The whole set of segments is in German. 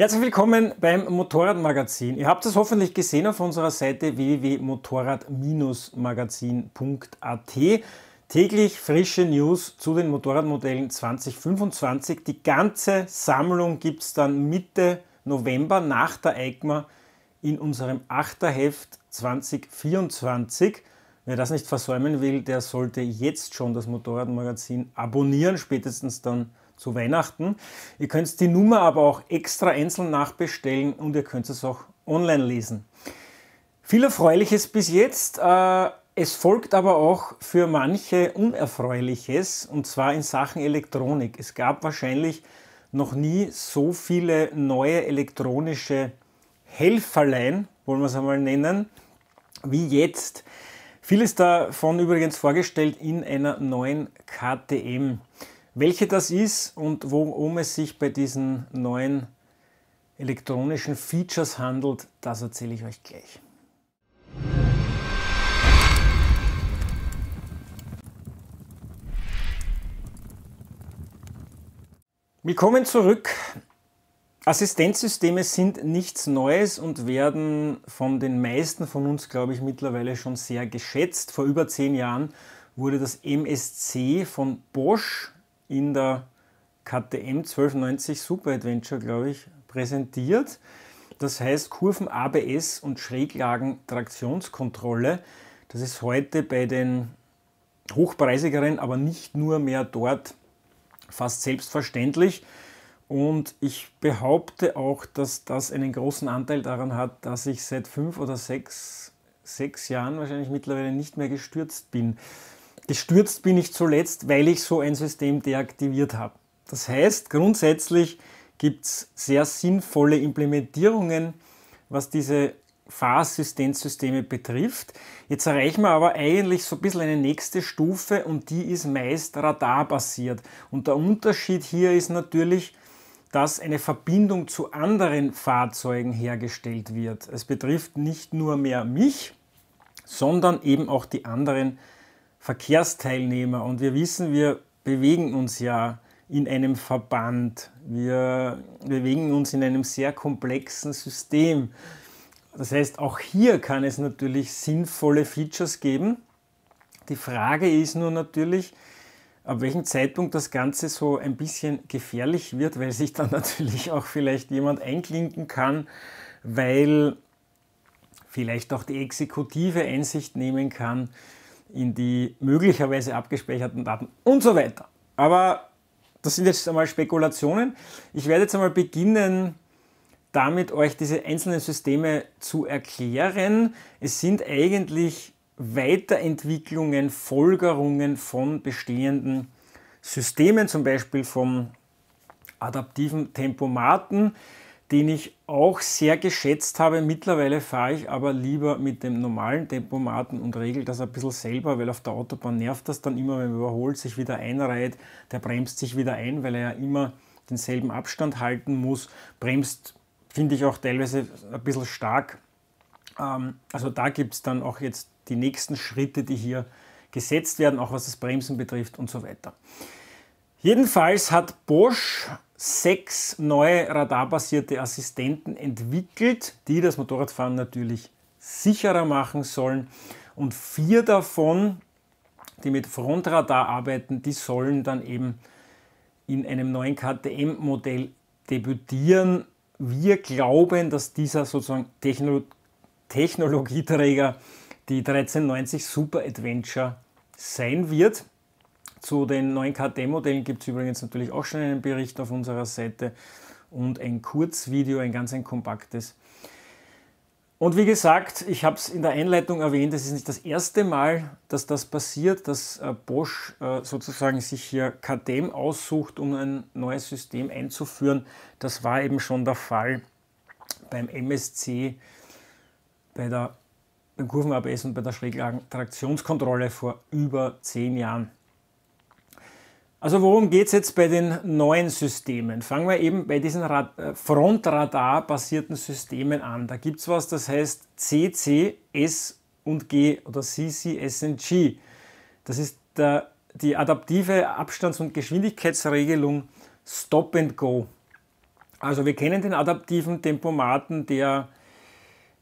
Herzlich willkommen beim Motorradmagazin. Ihr habt es hoffentlich gesehen auf unserer Seite www.motorrad-magazin.at. Täglich frische News zu den Motorradmodellen 2025. Die ganze Sammlung gibt es dann Mitte November nach der EICMA in unserem Achterheft 2024. Wer das nicht versäumen will, der sollte jetzt schon das Motorradmagazin abonnieren, spätestens dann zu Weihnachten. Ihr könnt die Nummer aber auch extra einzeln nachbestellen und ihr könnt es auch online lesen. Viel Erfreuliches bis jetzt. Äh, es folgt aber auch für manche Unerfreuliches und zwar in Sachen Elektronik. Es gab wahrscheinlich noch nie so viele neue elektronische Helferlein, wollen wir es einmal nennen, wie jetzt. Vieles davon übrigens vorgestellt in einer neuen KTM. Welche das ist und worum es sich bei diesen neuen elektronischen Features handelt, das erzähle ich euch gleich. Willkommen zurück. Assistenzsysteme sind nichts Neues und werden von den meisten von uns, glaube ich, mittlerweile schon sehr geschätzt. Vor über zehn Jahren wurde das MSC von Bosch in der KTM 1290 Super Adventure, glaube ich, präsentiert. Das heißt Kurven ABS und Schräglagen Traktionskontrolle. Das ist heute bei den hochpreisigeren, aber nicht nur mehr dort fast selbstverständlich. Und ich behaupte auch, dass das einen großen Anteil daran hat, dass ich seit fünf oder sechs, sechs Jahren wahrscheinlich mittlerweile nicht mehr gestürzt bin. Gestürzt bin ich zuletzt, weil ich so ein System deaktiviert habe. Das heißt, grundsätzlich gibt es sehr sinnvolle Implementierungen, was diese Fahrassistenzsysteme betrifft. Jetzt erreichen wir aber eigentlich so ein bisschen eine nächste Stufe und die ist meist radarbasiert. Und der Unterschied hier ist natürlich, dass eine Verbindung zu anderen Fahrzeugen hergestellt wird. Es betrifft nicht nur mehr mich, sondern eben auch die anderen Fahrzeuge. Verkehrsteilnehmer und wir wissen, wir bewegen uns ja in einem Verband, wir bewegen uns in einem sehr komplexen System. Das heißt, auch hier kann es natürlich sinnvolle Features geben. Die Frage ist nur natürlich, ab welchem Zeitpunkt das Ganze so ein bisschen gefährlich wird, weil sich dann natürlich auch vielleicht jemand einklinken kann, weil vielleicht auch die Exekutive Einsicht nehmen kann, in die möglicherweise abgespeicherten Daten und so weiter. Aber das sind jetzt einmal Spekulationen. Ich werde jetzt einmal beginnen, damit euch diese einzelnen Systeme zu erklären. Es sind eigentlich Weiterentwicklungen, Folgerungen von bestehenden Systemen, zum Beispiel vom adaptiven Tempomaten den ich auch sehr geschätzt habe. Mittlerweile fahre ich aber lieber mit dem normalen Tempomaten und regel das ein bisschen selber, weil auf der Autobahn nervt das dann immer, wenn man überholt, sich wieder einreiht, der bremst sich wieder ein, weil er ja immer denselben Abstand halten muss. Bremst, finde ich auch teilweise ein bisschen stark. Ähm, also da gibt es dann auch jetzt die nächsten Schritte, die hier gesetzt werden, auch was das Bremsen betrifft und so weiter. Jedenfalls hat Bosch sechs neue radarbasierte Assistenten entwickelt, die das Motorradfahren natürlich sicherer machen sollen. Und vier davon, die mit Frontradar arbeiten, die sollen dann eben in einem neuen KTM-Modell debütieren. Wir glauben, dass dieser sozusagen Techno Technologieträger die 1390 Super Adventure sein wird. Zu den neuen KT-Modellen gibt es übrigens natürlich auch schon einen Bericht auf unserer Seite und ein Kurzvideo, ein ganz ein kompaktes. Und wie gesagt, ich habe es in der Einleitung erwähnt, es ist nicht das erste Mal, dass das passiert, dass äh, Bosch äh, sozusagen sich hier KTM aussucht, um ein neues System einzuführen. Das war eben schon der Fall beim MSC, bei der, beim Kurven-ABS und bei der Schräglagen-Traktionskontrolle vor über zehn Jahren. Also worum geht es jetzt bei den neuen Systemen? Fangen wir eben bei diesen äh, Frontradar-basierten Systemen an. Da gibt es was, das heißt CCS und G oder CCSNG. Das ist der, die adaptive Abstands- und Geschwindigkeitsregelung Stop and Go. Also wir kennen den adaptiven Tempomaten, der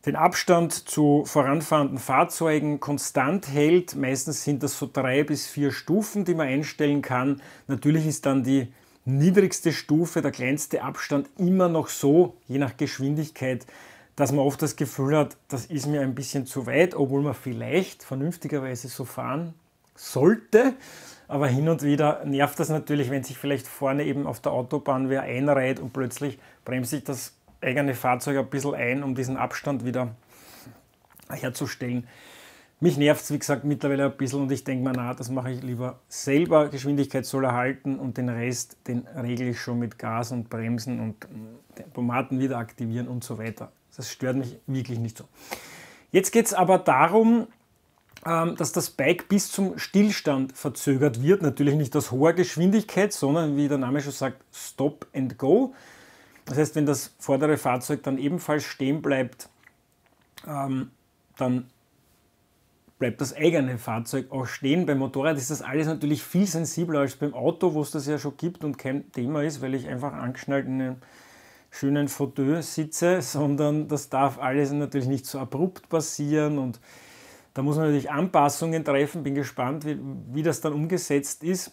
den Abstand zu voranfahrenden Fahrzeugen konstant hält. Meistens sind das so drei bis vier Stufen, die man einstellen kann. Natürlich ist dann die niedrigste Stufe, der kleinste Abstand immer noch so, je nach Geschwindigkeit, dass man oft das Gefühl hat, das ist mir ein bisschen zu weit, obwohl man vielleicht vernünftigerweise so fahren sollte. Aber hin und wieder nervt das natürlich, wenn sich vielleicht vorne eben auf der Autobahn wer einreiht und plötzlich bremst sich das eigene Fahrzeug ein bisschen ein, um diesen Abstand wieder herzustellen. Mich nervt es, wie gesagt, mittlerweile ein bisschen und ich denke mir, na, das mache ich lieber selber. Geschwindigkeit soll erhalten und den Rest, den regle ich schon mit Gas und Bremsen und Tomaten mm, wieder aktivieren und so weiter. Das stört mich wirklich nicht so. Jetzt geht es aber darum, ähm, dass das Bike bis zum Stillstand verzögert wird. Natürlich nicht aus hoher Geschwindigkeit, sondern wie der Name schon sagt, Stop and Go. Das heißt, wenn das vordere Fahrzeug dann ebenfalls stehen bleibt, ähm, dann bleibt das eigene Fahrzeug auch stehen. Beim Motorrad ist das alles natürlich viel sensibler als beim Auto, wo es das ja schon gibt und kein Thema ist, weil ich einfach angeschnallt in einem schönen Fauteuil sitze, sondern das darf alles natürlich nicht so abrupt passieren und da muss man natürlich Anpassungen treffen. Bin gespannt, wie, wie das dann umgesetzt ist.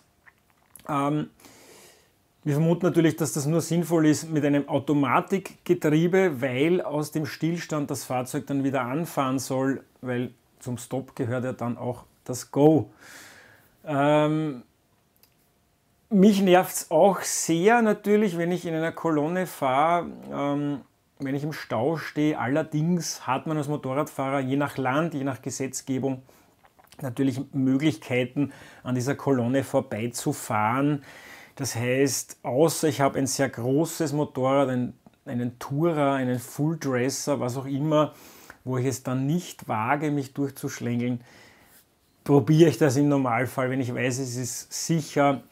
Ähm, wir vermuten natürlich, dass das nur sinnvoll ist mit einem Automatikgetriebe, weil aus dem Stillstand das Fahrzeug dann wieder anfahren soll, weil zum Stop gehört ja dann auch das Go. Ähm, mich nervt es auch sehr natürlich, wenn ich in einer Kolonne fahre, ähm, wenn ich im Stau stehe. Allerdings hat man als Motorradfahrer je nach Land, je nach Gesetzgebung natürlich Möglichkeiten, an dieser Kolonne vorbeizufahren. Das heißt, außer ich habe ein sehr großes Motorrad, ein, einen Tourer, einen Fulldresser, was auch immer, wo ich es dann nicht wage, mich durchzuschlängeln, probiere ich das im Normalfall, wenn ich weiß, es ist sicher,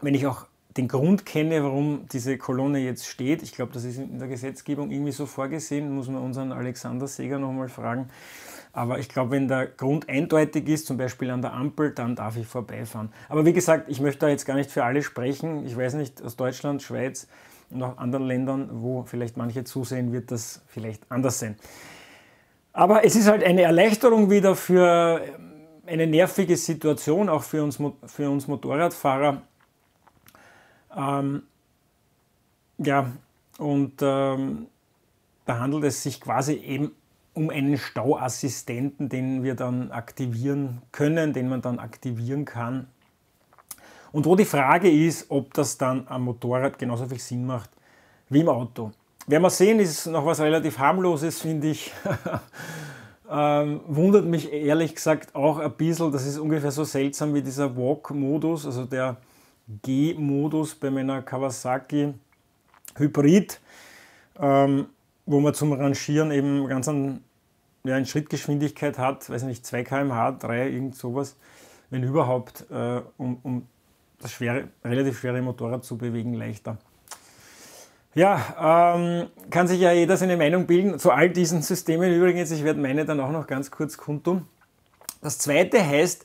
wenn ich auch den Grund kenne, warum diese Kolonne jetzt steht. Ich glaube, das ist in der Gesetzgebung irgendwie so vorgesehen, muss man unseren Alexander Seger nochmal fragen. Aber ich glaube, wenn der Grund eindeutig ist, zum Beispiel an der Ampel, dann darf ich vorbeifahren. Aber wie gesagt, ich möchte da jetzt gar nicht für alle sprechen. Ich weiß nicht, aus Deutschland, Schweiz und auch anderen Ländern, wo vielleicht manche zusehen, wird das vielleicht anders sein. Aber es ist halt eine Erleichterung wieder für ähm, eine nervige Situation, auch für uns, für uns Motorradfahrer. Ähm, ja, und ähm, da handelt es sich quasi eben um einen Stauassistenten, den wir dann aktivieren können, den man dann aktivieren kann. Und wo die Frage ist, ob das dann am Motorrad genauso viel Sinn macht wie im Auto. Werden wir sehen, ist noch was relativ harmloses, finde ich. ähm, wundert mich ehrlich gesagt auch ein bisschen, das ist ungefähr so seltsam wie dieser Walk-Modus, also der G-Modus bei meiner Kawasaki Hybrid, ähm, wo man zum Rangieren eben ganz einen ja, eine Schrittgeschwindigkeit hat, weiß nicht, 2 km/h, 3, irgend sowas, wenn überhaupt, äh, um, um das schwere, relativ schwere Motorrad zu bewegen, leichter. Ja, ähm, kann sich ja jeder seine Meinung bilden. Zu all diesen Systemen übrigens, ich werde meine dann auch noch ganz kurz kundtun. Das zweite heißt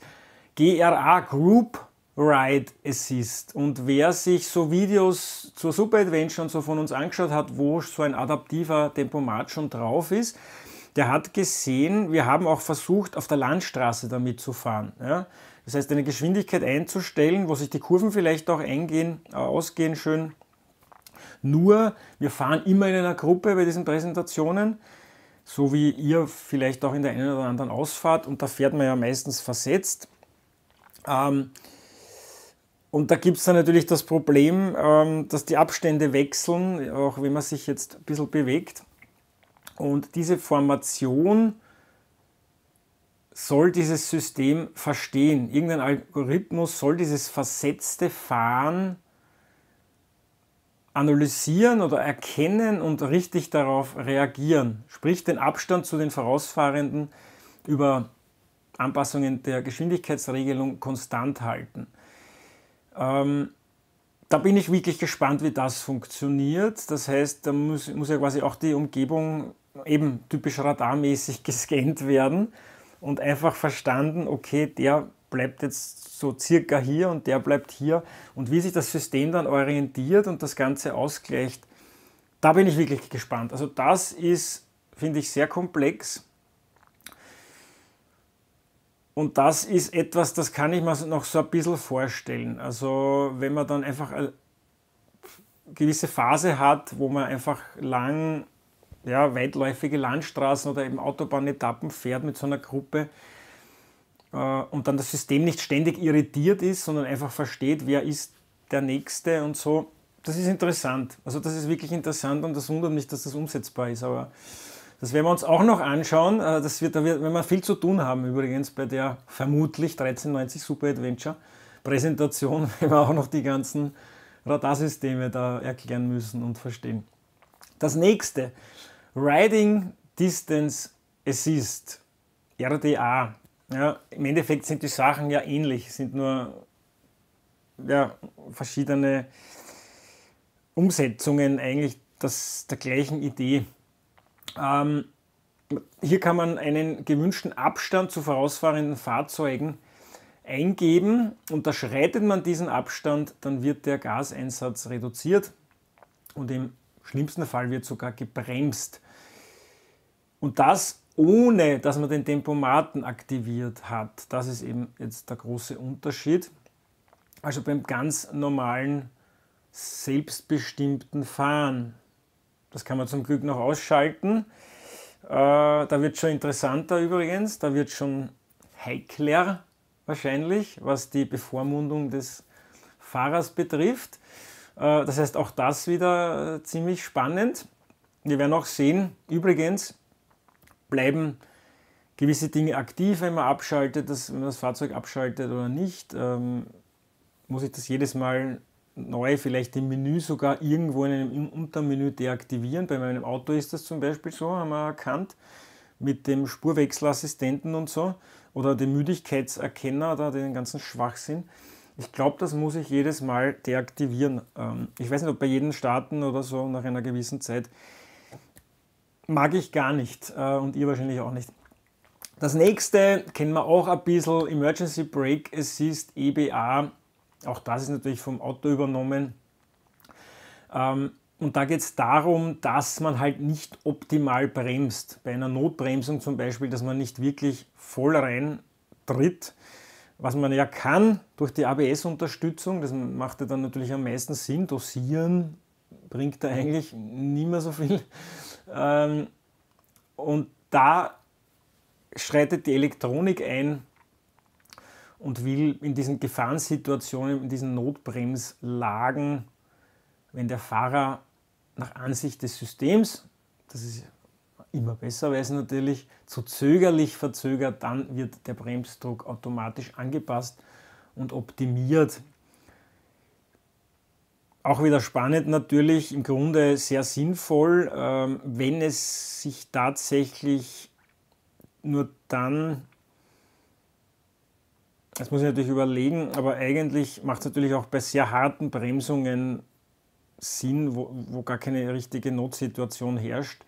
GRA Group Ride Assist. Und wer sich so Videos zur Super Adventure und so von uns angeschaut hat, wo so ein adaptiver Tempomat schon drauf ist, der hat gesehen, wir haben auch versucht, auf der Landstraße damit zu fahren. Ja? Das heißt, eine Geschwindigkeit einzustellen, wo sich die Kurven vielleicht auch eingehen, äh, ausgehen schön. Nur, wir fahren immer in einer Gruppe bei diesen Präsentationen, so wie ihr vielleicht auch in der einen oder anderen Ausfahrt, und da fährt man ja meistens versetzt. Ähm, und da gibt es dann natürlich das Problem, ähm, dass die Abstände wechseln, auch wenn man sich jetzt ein bisschen bewegt. Und diese Formation soll dieses System verstehen. Irgendein Algorithmus soll dieses versetzte Fahren analysieren oder erkennen und richtig darauf reagieren. Sprich, den Abstand zu den Vorausfahrenden über Anpassungen der Geschwindigkeitsregelung konstant halten. Ähm, da bin ich wirklich gespannt, wie das funktioniert. Das heißt, da muss, muss ja quasi auch die Umgebung eben typisch radarmäßig gescannt werden und einfach verstanden, okay, der bleibt jetzt so circa hier und der bleibt hier und wie sich das System dann orientiert und das Ganze ausgleicht, da bin ich wirklich gespannt. Also das ist, finde ich, sehr komplex. Und das ist etwas, das kann ich mir noch so ein bisschen vorstellen. Also wenn man dann einfach eine gewisse Phase hat, wo man einfach lang ja, weitläufige Landstraßen oder eben Autobahnetappen fährt mit so einer Gruppe äh, und dann das System nicht ständig irritiert ist, sondern einfach versteht, wer ist der Nächste und so. Das ist interessant. Also das ist wirklich interessant und das wundert mich, dass das umsetzbar ist. Aber das werden wir uns auch noch anschauen. Äh, das wird, wenn wir viel zu tun haben übrigens bei der vermutlich 1390 Super Adventure Präsentation, wenn wir auch noch die ganzen Radarsysteme da erklären müssen und verstehen. Das nächste, Riding Distance Assist, RDA. Ja, Im Endeffekt sind die Sachen ja ähnlich, sind nur ja, verschiedene Umsetzungen eigentlich das, der gleichen Idee. Ähm, hier kann man einen gewünschten Abstand zu vorausfahrenden Fahrzeugen eingeben. Unterschreitet man diesen Abstand, dann wird der Gaseinsatz reduziert und im schlimmsten Fall wird sogar gebremst. Und das ohne, dass man den Tempomaten aktiviert hat. Das ist eben jetzt der große Unterschied. Also beim ganz normalen, selbstbestimmten Fahren. Das kann man zum Glück noch ausschalten. Äh, da wird schon interessanter übrigens, da wird schon heikler wahrscheinlich, was die Bevormundung des Fahrers betrifft. Äh, das heißt, auch das wieder äh, ziemlich spannend. Wir werden auch sehen, übrigens bleiben gewisse Dinge aktiv, wenn man abschaltet, dass, wenn man das Fahrzeug abschaltet oder nicht. Ähm, muss ich das jedes Mal neu, vielleicht im Menü sogar irgendwo in einem Untermenü deaktivieren. Bei meinem Auto ist das zum Beispiel so, haben wir erkannt, mit dem Spurwechselassistenten und so oder dem Müdigkeitserkenner, da den ganzen Schwachsinn. Ich glaube, das muss ich jedes Mal deaktivieren. Ähm, ich weiß nicht, ob bei jedem Starten oder so nach einer gewissen Zeit mag ich gar nicht äh, und ihr wahrscheinlich auch nicht. Das nächste kennen wir auch ein bisschen, Emergency Brake Assist EBA. Auch das ist natürlich vom Auto übernommen. Ähm, und da geht es darum, dass man halt nicht optimal bremst. Bei einer Notbremsung zum Beispiel, dass man nicht wirklich voll rein tritt, was man ja kann durch die ABS-Unterstützung, das macht ja dann natürlich am meisten Sinn, dosieren bringt da eigentlich nie mehr so viel. Ähm, und da schreitet die Elektronik ein und will in diesen Gefahrensituationen, in diesen Notbremslagen, wenn der Fahrer nach Ansicht des Systems, das ist immer besser wäre es natürlich, zu zögerlich verzögert, dann wird der Bremsdruck automatisch angepasst und optimiert. Auch wieder spannend natürlich, im Grunde sehr sinnvoll, ähm, wenn es sich tatsächlich nur dann, das muss ich natürlich überlegen, aber eigentlich macht es natürlich auch bei sehr harten Bremsungen Sinn, wo, wo gar keine richtige Notsituation herrscht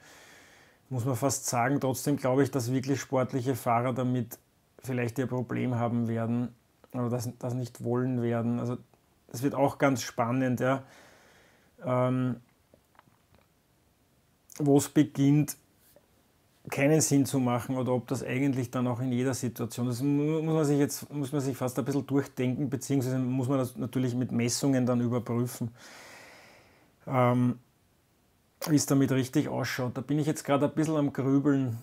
muss man fast sagen. Trotzdem glaube ich, dass wirklich sportliche Fahrer damit vielleicht ihr Problem haben werden oder das, das nicht wollen werden. Also das wird auch ganz spannend, ja. Ähm, wo es beginnt, keinen Sinn zu machen oder ob das eigentlich dann auch in jeder Situation, das muss man sich jetzt muss man sich fast ein bisschen durchdenken, beziehungsweise muss man das natürlich mit Messungen dann überprüfen. Ähm, wie es damit richtig ausschaut. Da bin ich jetzt gerade ein bisschen am Grübeln,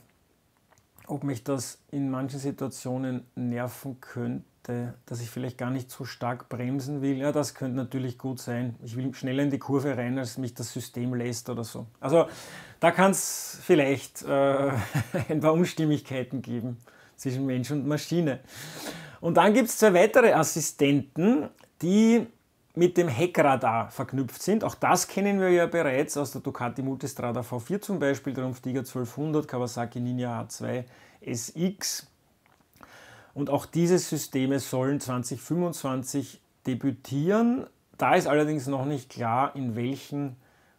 ob mich das in manchen Situationen nerven könnte, dass ich vielleicht gar nicht so stark bremsen will. Ja, das könnte natürlich gut sein. Ich will schneller in die Kurve rein, als mich das System lässt oder so. Also da kann es vielleicht äh, ein paar Unstimmigkeiten geben zwischen Mensch und Maschine. Und dann gibt es zwei weitere Assistenten, die mit dem Heckradar verknüpft sind. Auch das kennen wir ja bereits aus der Ducati Multistrada V4 zum Beispiel, Triumph Tiger 1200, Kawasaki Ninja H2 SX. Und auch diese Systeme sollen 2025 debütieren. Da ist allerdings noch nicht klar, in welchen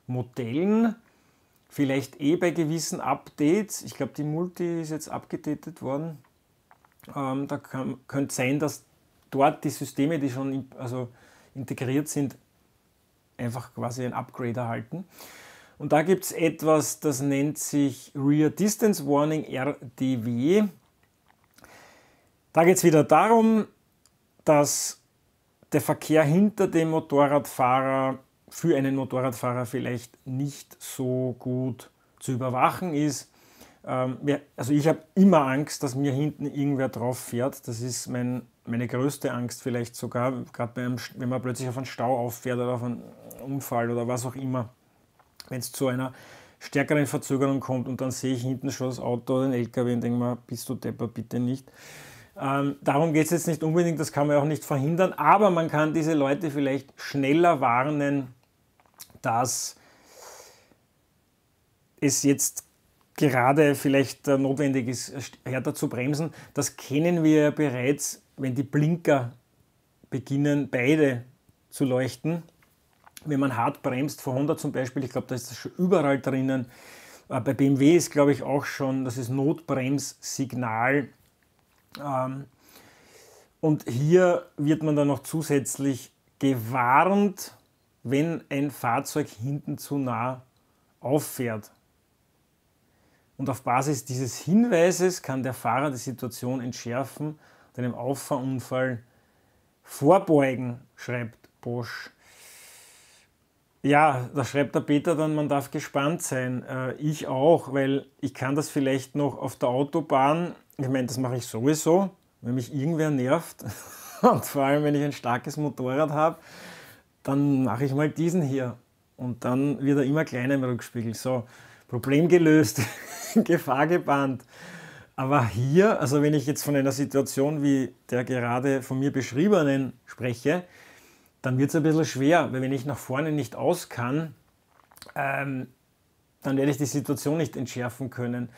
Modellen. Vielleicht eh bei gewissen Updates. Ich glaube, die Multi ist jetzt abgedatet worden. Ähm, da kann, könnte sein, dass dort die Systeme, die schon, also integriert sind, einfach quasi ein Upgrade erhalten. Und da gibt es etwas, das nennt sich Rear Distance Warning RDW. Da geht es wieder darum, dass der Verkehr hinter dem Motorradfahrer für einen Motorradfahrer vielleicht nicht so gut zu überwachen ist. Ähm, also ich habe immer Angst, dass mir hinten irgendwer drauf fährt. Das ist mein, meine größte Angst vielleicht sogar, gerade wenn man plötzlich auf einen Stau auffährt oder auf einen Unfall oder was auch immer. Wenn es zu einer stärkeren Verzögerung kommt und dann sehe ich hinten schon das Auto oder den LKW und denke mir, bist du depper, bitte nicht. Ähm, darum geht es jetzt nicht unbedingt, das kann man auch nicht verhindern, aber man kann diese Leute vielleicht schneller warnen, dass es jetzt gerade vielleicht äh, notwendig ist, äh, härter zu bremsen. Das kennen wir ja bereits, wenn die Blinker beginnen, beide zu leuchten. Wenn man hart bremst, vor Honda zum Beispiel, ich glaube, da ist das schon überall drinnen. Äh, bei BMW ist, glaube ich, auch schon, das ist Notbremssignal. Ähm, und hier wird man dann noch zusätzlich gewarnt, wenn ein Fahrzeug hinten zu nah auffährt. Und auf Basis dieses Hinweises kann der Fahrer die Situation entschärfen und einem Auffahrunfall vorbeugen, schreibt Bosch. Ja, da schreibt der Peter dann, man darf gespannt sein. Äh, ich auch, weil ich kann das vielleicht noch auf der Autobahn, ich meine, das mache ich sowieso, wenn mich irgendwer nervt und vor allem, wenn ich ein starkes Motorrad habe, dann mache ich mal diesen hier und dann wird er immer kleiner im Rückspiegel. So, Problem gelöst, Gefahr gebannt. Aber hier, also wenn ich jetzt von einer Situation wie der gerade von mir beschriebenen spreche, dann wird es ein bisschen schwer, weil wenn ich nach vorne nicht aus kann, ähm, dann werde ich die Situation nicht entschärfen können.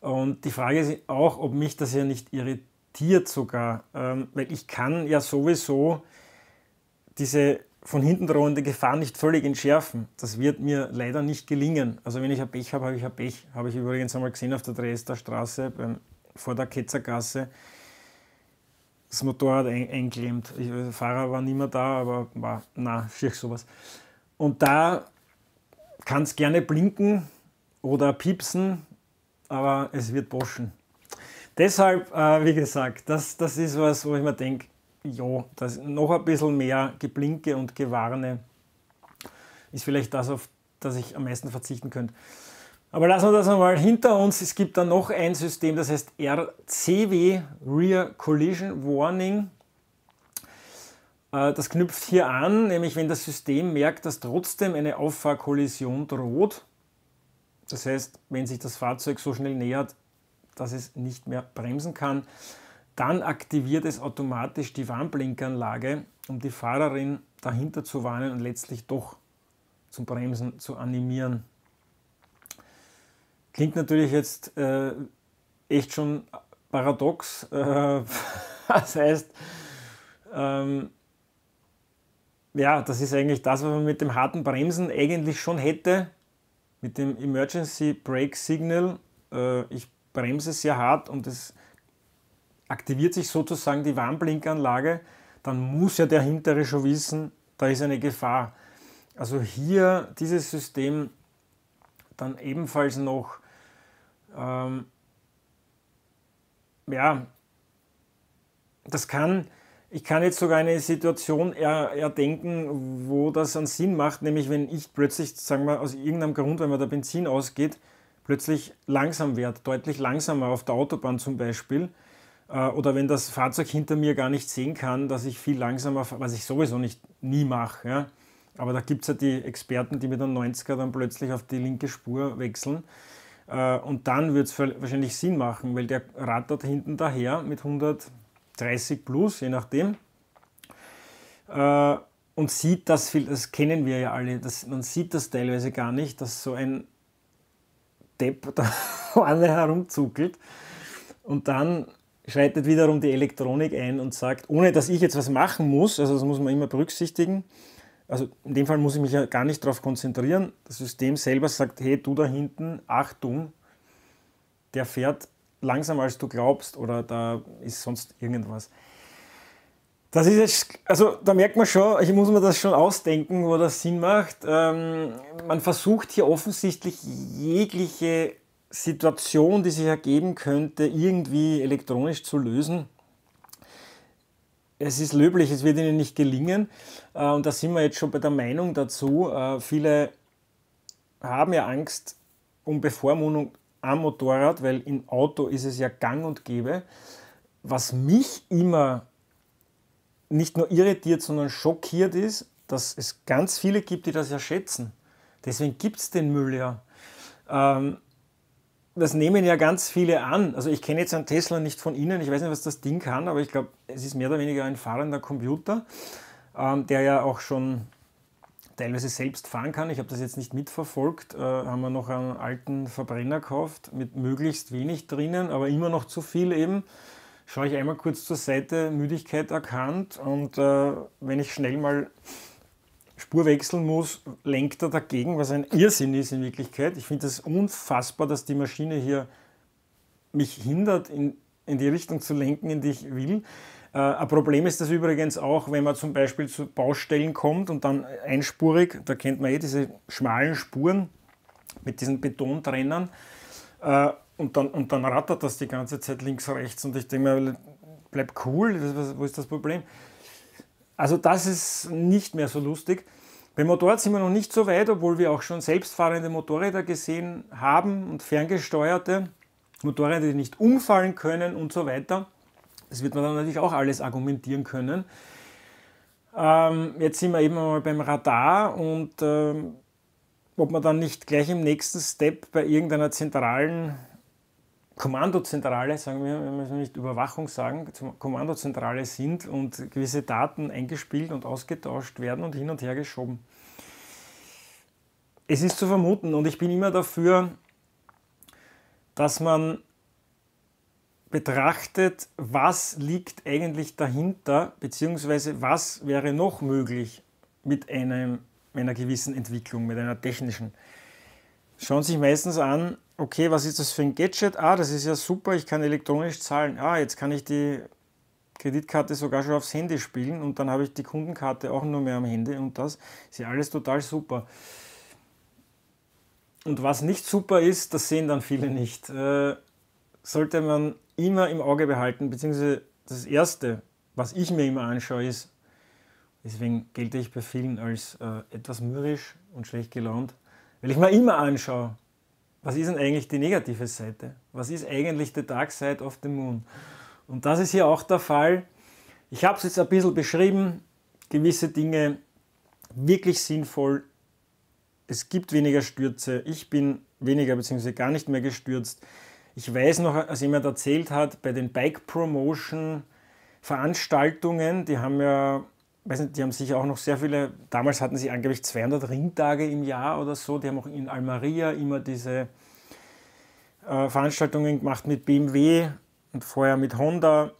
Und die Frage ist auch, ob mich das ja nicht irritiert sogar, ähm, weil ich kann ja sowieso diese von hinten drohende Gefahr nicht völlig entschärfen. Das wird mir leider nicht gelingen. Also wenn ich ein Pech habe, habe ich ein Pech. Habe ich übrigens einmal gesehen auf der Dresdner Straße beim, vor der Ketzergasse. Das Motorrad ein, einklemmt. Ich, der Fahrer war nicht mehr da, aber war, na, schier sowas. Und da kann es gerne blinken oder piepsen, aber es wird boschen. Deshalb, äh, wie gesagt, das, das ist was, wo ich mir denke, ja, das noch ein bisschen mehr Geblinke und Gewarne ist vielleicht das, auf das ich am meisten verzichten könnte. Aber lassen wir das einmal hinter uns. Es gibt dann noch ein System, das heißt RCW, Rear Collision Warning. Äh, das knüpft hier an, nämlich wenn das System merkt, dass trotzdem eine Auffahrkollision droht. Das heißt, wenn sich das Fahrzeug so schnell nähert, dass es nicht mehr bremsen kann, dann aktiviert es automatisch die Warnblinkanlage, um die Fahrerin dahinter zu warnen und letztlich doch zum Bremsen zu animieren. Klingt natürlich jetzt äh, echt schon paradox. Äh, das heißt, ähm, ja, das ist eigentlich das, was man mit dem harten Bremsen eigentlich schon hätte, mit dem Emergency Brake Signal. Äh, ich bremse sehr hart und das aktiviert sich sozusagen die Warnblinkanlage, dann muss ja der hintere schon wissen, da ist eine Gefahr. Also hier dieses System dann ebenfalls noch ähm, ja, das kann, ich kann jetzt sogar eine Situation erdenken, wo das einen Sinn macht, nämlich wenn ich plötzlich, sagen wir aus irgendeinem Grund, wenn mir der Benzin ausgeht, plötzlich langsam werde, deutlich langsamer auf der Autobahn zum Beispiel äh, oder wenn das Fahrzeug hinter mir gar nicht sehen kann, dass ich viel langsamer fahre, was ich sowieso nicht nie mache. Ja? Aber da gibt es ja die Experten, die mit einem 90er dann plötzlich auf die linke Spur wechseln. Äh, und dann wird es wahrscheinlich Sinn machen, weil der rattert hinten daher mit 130 plus, je nachdem. Äh, und sieht das viel, das kennen wir ja alle, das, man sieht das teilweise gar nicht, dass so ein Depp da vorne herumzuckelt. Und dann schreitet wiederum die Elektronik ein und sagt, ohne dass ich jetzt was machen muss, also das muss man immer berücksichtigen, also in dem Fall muss ich mich ja gar nicht darauf konzentrieren, das System selber sagt, hey, du da hinten, Achtung, der fährt langsamer als du glaubst oder da ist sonst irgendwas. Das ist jetzt, also da merkt man schon, ich muss mir das schon ausdenken, wo das Sinn macht. Ähm, man versucht hier offensichtlich jegliche Situation, die sich ergeben könnte, irgendwie elektronisch zu lösen. Es ist löblich, es wird ihnen nicht gelingen. Äh, und da sind wir jetzt schon bei der Meinung dazu. Äh, viele haben ja Angst um Bevormundung am Motorrad, weil im Auto ist es ja gang und gäbe. Was mich immer nicht nur irritiert, sondern schockiert ist, dass es ganz viele gibt, die das ja schätzen. Deswegen gibt es den Müll ja. Ähm, das nehmen ja ganz viele an. Also ich kenne jetzt einen Tesla nicht von Ihnen, ich weiß nicht, was das Ding kann, aber ich glaube, es ist mehr oder weniger ein fahrender Computer, ähm, der ja auch schon teilweise selbst fahren kann. Ich habe das jetzt nicht mitverfolgt, äh, haben wir noch einen alten Verbrenner gekauft mit möglichst wenig drinnen, aber immer noch zu viel eben. Schaue ich einmal kurz zur Seite, Müdigkeit erkannt und äh, wenn ich schnell mal Spur wechseln muss, lenkt er dagegen, was ein Irrsinn ist in Wirklichkeit. Ich finde es das unfassbar, dass die Maschine hier mich hindert, in, in die Richtung zu lenken, in die ich will. Äh, ein Problem ist das übrigens auch, wenn man zum Beispiel zu Baustellen kommt und dann einspurig, da kennt man eh diese schmalen Spuren mit diesen Betontrennern äh, und, dann, und dann rattert das die ganze Zeit links, rechts und ich denke mir, bleib cool, wo ist das Problem? Also das ist nicht mehr so lustig. Beim Motorrad sind wir noch nicht so weit, obwohl wir auch schon selbstfahrende Motorräder gesehen haben und ferngesteuerte Motorräder, die nicht umfallen können und so weiter. Das wird man dann natürlich auch alles argumentieren können. Ähm, jetzt sind wir eben mal beim Radar und ähm, ob man dann nicht gleich im nächsten Step bei irgendeiner zentralen Kommandozentrale, sagen wir, wir müssen nicht Überwachung sagen, Kommandozentrale sind und gewisse Daten eingespielt und ausgetauscht werden und hin und her geschoben. Es ist zu vermuten und ich bin immer dafür, dass man betrachtet, was liegt eigentlich dahinter, beziehungsweise was wäre noch möglich mit einem, einer gewissen Entwicklung, mit einer technischen. Schauen Sie sich meistens an, okay, was ist das für ein Gadget? Ah, das ist ja super, ich kann elektronisch zahlen. Ah, jetzt kann ich die Kreditkarte sogar schon aufs Handy spielen und dann habe ich die Kundenkarte auch nur mehr am Handy und das ist ja alles total super. Und was nicht super ist, das sehen dann viele nicht. Äh, sollte man immer im Auge behalten, beziehungsweise das Erste, was ich mir immer anschaue, ist, deswegen gelte ich bei vielen als äh, etwas mürrisch und schlecht gelaunt, weil ich mir immer anschaue, was ist denn eigentlich die negative Seite? Was ist eigentlich the dark side of the moon? Und das ist hier auch der Fall. Ich habe es jetzt ein bisschen beschrieben, gewisse Dinge wirklich sinnvoll. Es gibt weniger Stürze. Ich bin weniger bzw. gar nicht mehr gestürzt. Ich weiß noch, als jemand erzählt hat, bei den Bike Promotion Veranstaltungen, die haben ja weiß nicht, die haben sicher auch noch sehr viele, damals hatten sie angeblich 200 Ringtage im Jahr oder so, die haben auch in Almeria immer diese äh, Veranstaltungen gemacht mit BMW und vorher mit Honda,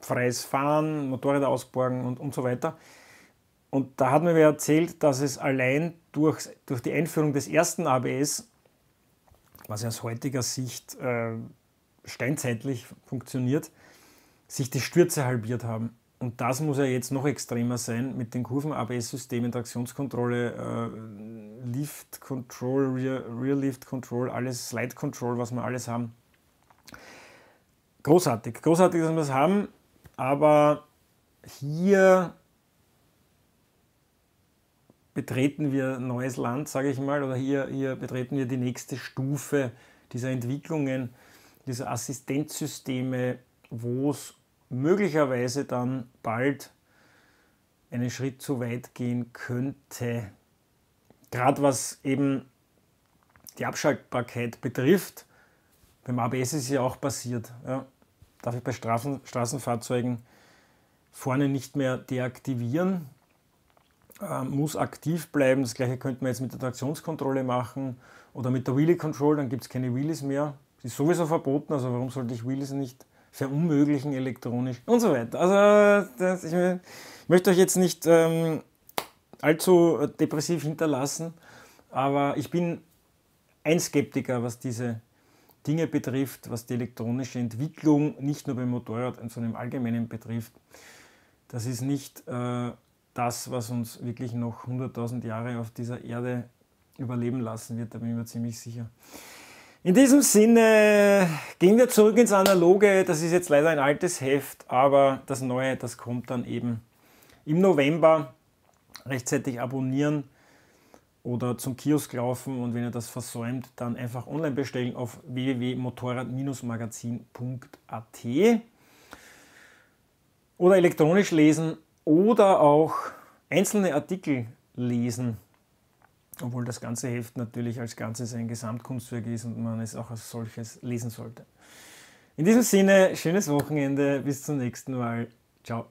freies Fahren, Motorräder ausborgen und, und so weiter. Und da hat man mir erzählt, dass es allein durch, durch die Einführung des ersten ABS, was ja aus heutiger Sicht äh, steinzeitlich funktioniert, sich die Stürze halbiert haben. Und das muss ja jetzt noch extremer sein mit den Kurven-ABS-Systemen, Traktionskontrolle, äh, Lift Control, Rear, Lift Control, alles Slide Control, was wir alles haben. Großartig, großartig, dass wir es haben, aber hier betreten wir neues Land, sage ich mal, oder hier, hier betreten wir die nächste Stufe dieser Entwicklungen, dieser Assistenzsysteme, wo es möglicherweise dann bald einen Schritt zu weit gehen könnte. Gerade was eben die Abschaltbarkeit betrifft, beim ABS ist es ja auch passiert. Ja. Darf ich bei Strafen, Straßenfahrzeugen vorne nicht mehr deaktivieren, äh, muss aktiv bleiben. Das gleiche könnte man jetzt mit der Traktionskontrolle machen oder mit der Wheelie Control, dann gibt es keine Wheelies mehr. Das ist sowieso verboten, also warum sollte ich Wheelies nicht verunmöglichen elektronisch und so weiter. Also das, ich möchte euch jetzt nicht ähm, allzu äh, depressiv hinterlassen, aber ich bin ein Skeptiker, was diese Dinge betrifft, was die elektronische Entwicklung nicht nur beim Motorrad, sondern im Allgemeinen betrifft. Das ist nicht äh, das, was uns wirklich noch 100.000 Jahre auf dieser Erde überleben lassen wird, da bin ich mir ziemlich sicher. In diesem Sinne gehen wir zurück ins Analoge. Das ist jetzt leider ein altes Heft, aber das neue, das kommt dann eben im November. Rechtzeitig abonnieren oder zum Kiosk laufen und wenn ihr das versäumt, dann einfach online bestellen auf www.motorrad-magazin.at oder elektronisch lesen oder auch einzelne Artikel lesen obwohl das ganze Heft natürlich als Ganzes ein Gesamtkunstwerk ist und man es auch als solches lesen sollte. In diesem Sinne, schönes Wochenende, bis zum nächsten Mal. Ciao.